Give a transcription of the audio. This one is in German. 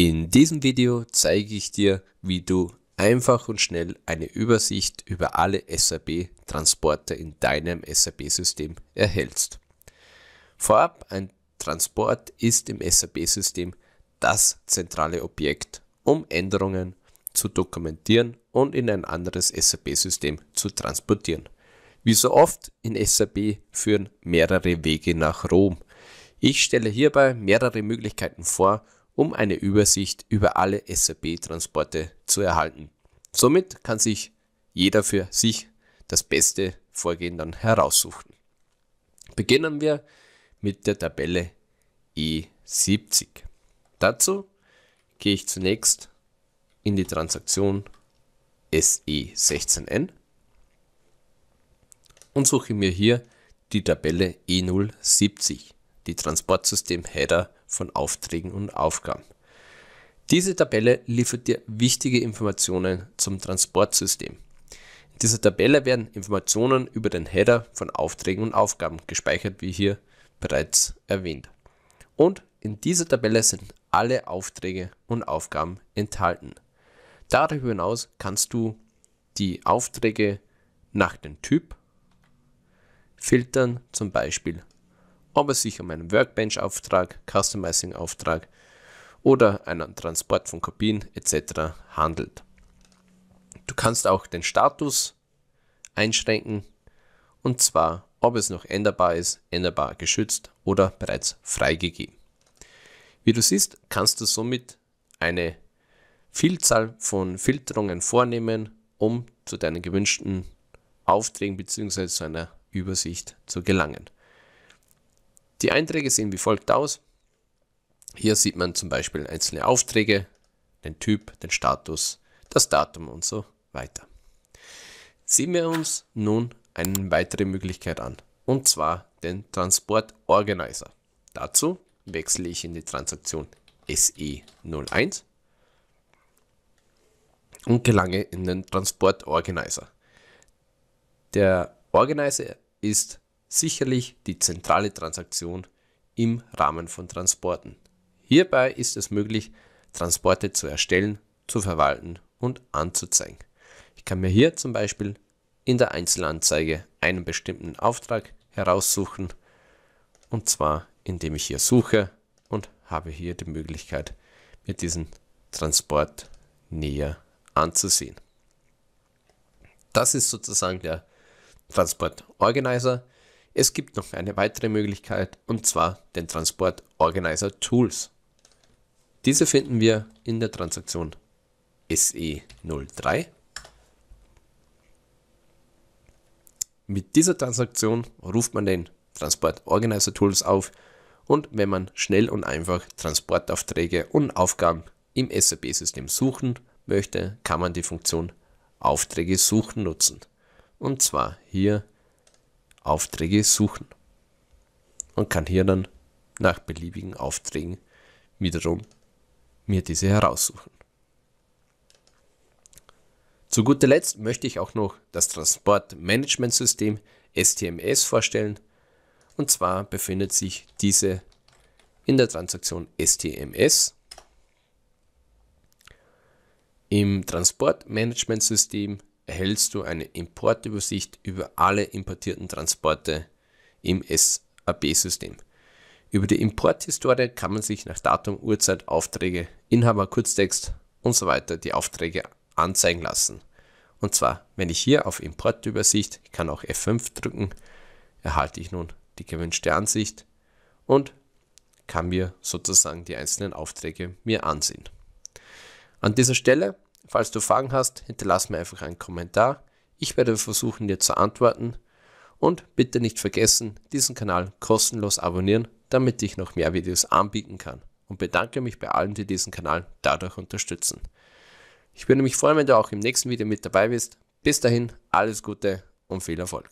In diesem Video zeige ich dir, wie du einfach und schnell eine Übersicht über alle SAP-Transporter in deinem SAP-System erhältst. Vorab, ein Transport ist im SAP-System das zentrale Objekt, um Änderungen zu dokumentieren und in ein anderes SAP-System zu transportieren. Wie so oft in SAP führen mehrere Wege nach Rom. Ich stelle hierbei mehrere Möglichkeiten vor, um eine Übersicht über alle SAP-Transporte zu erhalten. Somit kann sich jeder für sich das beste Vorgehen dann heraussuchen. Beginnen wir mit der Tabelle E70. Dazu gehe ich zunächst in die Transaktion e SE16N und suche mir hier die Tabelle E070 die Transportsystem-Header von Aufträgen und Aufgaben. Diese Tabelle liefert dir wichtige Informationen zum Transportsystem. In dieser Tabelle werden Informationen über den Header von Aufträgen und Aufgaben gespeichert, wie hier bereits erwähnt. Und in dieser Tabelle sind alle Aufträge und Aufgaben enthalten. Darüber hinaus kannst du die Aufträge nach dem Typ filtern, zum Beispiel ob es sich um einen Workbench-Auftrag, Customizing-Auftrag oder einen Transport von Kopien etc. handelt. Du kannst auch den Status einschränken und zwar, ob es noch änderbar ist, änderbar geschützt oder bereits freigegeben. Wie du siehst, kannst du somit eine Vielzahl von Filterungen vornehmen, um zu deinen gewünschten Aufträgen bzw. zu einer Übersicht zu gelangen. Die Einträge sehen wie folgt aus. Hier sieht man zum Beispiel einzelne Aufträge, den Typ, den Status, das Datum und so weiter. Sehen wir uns nun eine weitere Möglichkeit an, und zwar den Transport Organizer. Dazu wechsle ich in die Transaktion SE01 und gelange in den Transport Organizer. Der Organizer ist sicherlich die zentrale Transaktion im Rahmen von Transporten. Hierbei ist es möglich, Transporte zu erstellen, zu verwalten und anzuzeigen. Ich kann mir hier zum Beispiel in der Einzelanzeige einen bestimmten Auftrag heraussuchen und zwar indem ich hier suche und habe hier die Möglichkeit, mir diesen Transport näher anzusehen. Das ist sozusagen der Transport Organizer. Es gibt noch eine weitere Möglichkeit und zwar den Transport Organizer Tools. Diese finden wir in der Transaktion SE03. Mit dieser Transaktion ruft man den Transport Organizer Tools auf und wenn man schnell und einfach Transportaufträge und Aufgaben im SAP-System suchen möchte, kann man die Funktion Aufträge suchen nutzen. Und zwar hier Aufträge suchen und kann hier dann nach beliebigen Aufträgen wiederum mir diese heraussuchen. Zu guter Letzt möchte ich auch noch das Transportmanagementsystem STMS vorstellen. Und zwar befindet sich diese in der Transaktion STMS. Im Transportmanagementsystem erhältst du eine Importübersicht über alle importierten Transporte im SAP-System. Über die Importhistorie kann man sich nach Datum, Uhrzeit, Aufträge, Inhaber, Kurztext und so weiter die Aufträge anzeigen lassen. Und zwar, wenn ich hier auf Importübersicht, ich kann auch F5 drücken, erhalte ich nun die gewünschte Ansicht und kann mir sozusagen die einzelnen Aufträge mir ansehen. An dieser Stelle Falls du Fragen hast, hinterlass mir einfach einen Kommentar. Ich werde versuchen, dir zu antworten. Und bitte nicht vergessen, diesen Kanal kostenlos abonnieren, damit ich noch mehr Videos anbieten kann. Und bedanke mich bei allen, die diesen Kanal dadurch unterstützen. Ich würde mich freuen, wenn du auch im nächsten Video mit dabei bist. Bis dahin, alles Gute und viel Erfolg.